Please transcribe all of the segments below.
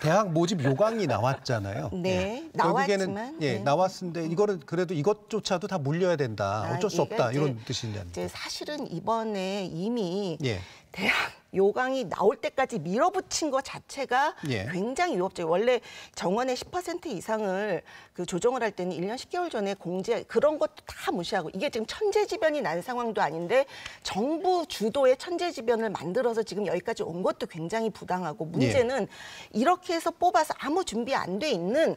대학 모집 요강이 나왔잖아요. 네, 예. 나왔지만 에는 예, 네. 나왔는데 이거는 그래도 이것조차도 다 물려야 된다. 아, 어쩔 수 없다 이런 뜻이냐. 는 사실은 이번에 이미 예. 대학 요강이 나올 때까지 밀어붙인 것 자체가 예. 굉장히 위협적이에요. 원래 정원의 10% 이상을 그 조정을 할 때는 1년 10개월 전에 공제 그런 것도 다 무시하고 이게 지금 천재지변이 난 상황도 아닌데 정부 주도의 천재지변을 만들어서 지금 여기까지 온 것도 굉장히 부당하고 예. 문제는 예. 이렇게 해서 뽑아서 아무 준비 안 돼 있는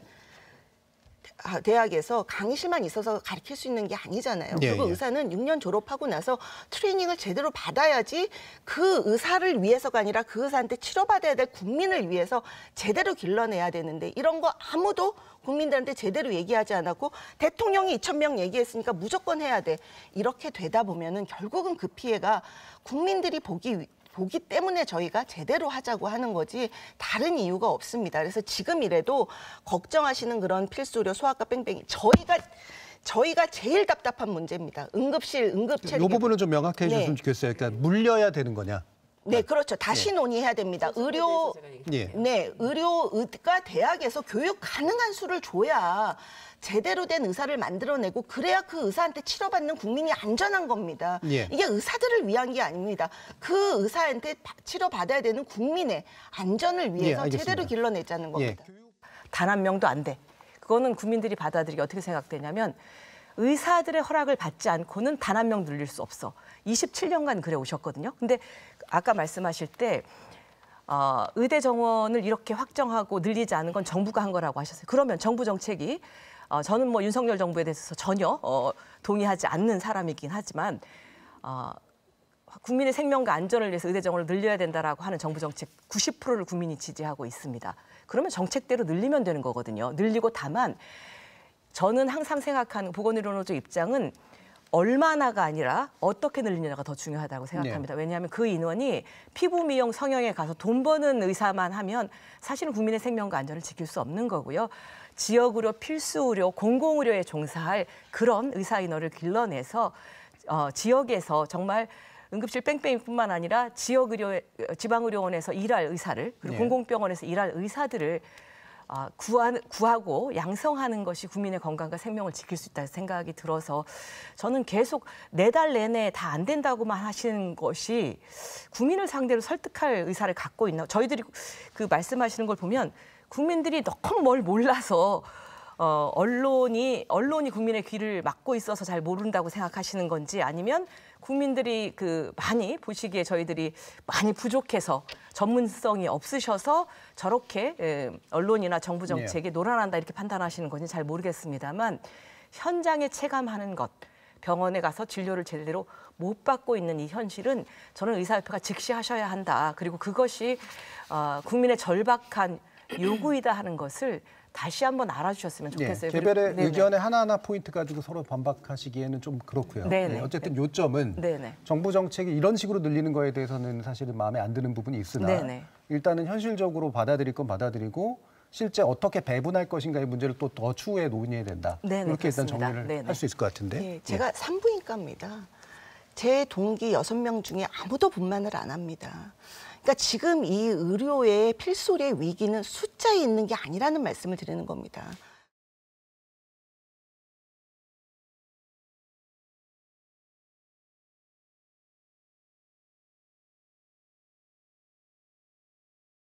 아, 대학에서 강의실만 있어서 가르칠 수 있는 게 아니잖아요. 예, 그리고 예. 의사는 6년 졸업하고 나서 트레이닝을 제대로 받아야지 그 의사를 위해서가 아니라 그 의사한테 치료받아야 될 국민을 위해서 제대로 길러내야 되는데 이런 거 아무도 국민들한테 제대로 얘기하지 않았고 대통령이 2천 명 얘기했으니까 무조건 해야 돼. 이렇게 되다 보면은 결국은 그 피해가 국민들이 보기 보기 때문에 저희가 제대로 하자고 하는 거지 다른 이유가 없습니다. 그래서 지금이라도 걱정하시는 그런 필수료 소아과 뺑뺑이 저희가 저희가 제일 답답한 문제입니다. 응급실, 응급체. 이 부분은 좀 명확해 네. 주셨으면 좋겠어요. 그러니까 물려야 되는 거냐? 네, 아, 그렇죠. 다시 네. 논의해야 됩니다. 의료 예. 네, 의료의과 대학에서 교육 가능한 수를 줘야 제대로 된 의사를 만들어내고 그래야 그 의사한테 치료받는 국민이 안전한 겁니다. 예. 이게 의사들을 위한 게 아닙니다. 그 의사한테 치료받아야 되는 국민의 안전을 예, 위해서 예, 제대로 길러내자는 예. 겁니다. 단 한 명도 안 돼. 그거는 국민들이 받아들이기 어떻게 생각되냐면 의사들의 허락을 받지 않고는 단 한 명 늘릴 수 없어. 27년간 그래 오셨거든요. 근데 아까 말씀하실 때 어, 의대 정원을 이렇게 확정하고 늘리지 않은 건 정부가 한 거라고 하셨어요. 그러면 정부 정책이 어, 저는 뭐 윤석열 정부에 대해서 전혀 어, 동의하지 않는 사람이긴 하지만 어, 국민의 생명과 안전을 위해서 의대 정원을 늘려야 된다라고 하는 정부 정책 90%를 국민이 지지하고 있습니다. 그러면 정책대로 늘리면 되는 거거든요. 늘리고 다만 저는 항상 생각하는 보건의료노조 입장은 얼마나가 아니라 어떻게 늘리느냐가 더 중요하다고 생각합니다. 네. 왜냐하면 그 인원이 피부 미용 성형에 가서 돈 버는 의사만 하면 사실은 국민의 생명과 안전을 지킬 수 없는 거고요. 지역의료, 필수의료, 공공의료에 종사할 그런 의사 인원을 길러내서 어, 지역에서 정말 응급실 뺑뺑이뿐만 아니라 지역 의료 지방 의료원에서 일할 의사를 그리고 네. 공공병원에서 일할 의사들을 아, 구한, 구하고 양성하는 것이 국민의 건강과 생명을 지킬 수 있다는 생각이 들어서 저는 계속 네 달 내내 다 안 된다고만 하시는 것이 국민을 상대로 설득할 의사를 갖고 있나 저희들이 그 말씀하시는 걸 보면 국민들이 너무 뭘 몰라서 어, 언론이 언론이 국민의 귀를 막고 있어서 잘 모른다고 생각하시는 건지 아니면 국민들이 그 많이 보시기에 저희들이 많이 부족해서 전문성이 없으셔서 저렇게 에, 예, 언론이나 정부 정책에 노란한다 네. 이렇게 판단하시는 건지 잘 모르겠습니다만 현장에 체감하는 것 병원에 가서 진료를 제대로 못 받고 있는 이 현실은 저는 의사협회가 즉시 하셔야 한다. 그리고 그것이 어, 국민의 절박한 요구이다 하는 것을 다시 한번 알아주셨으면 예, 좋겠어요. 네, 개별의 네네. 의견의 하나하나 포인트 가지고 서로 반박하시기에는 좀 그렇고요. 네, 어쨌든 요점은 네네. 정부 정책이 이런 식으로 늘리는 거에 대해서는 사실은 마음에 안 드는 부분이 있으나 네네. 일단은 현실적으로 받아들일 건 받아들이고 실제 어떻게 배분할 것인가의 문제를 또 더 추후에 논의해야 된다. 네, 이렇게 그렇습니다. 일단 정리를 할 수 있을 것 같은데. 예, 네. 제가 산부인과입니다. 제 동기 여섯 명 중에 아무도 분만을 안 합니다. 그러니까 지금 이 의료의 필소리의 위기는 숫자에 있는 게 아니라는 말씀을 드리는 겁니다.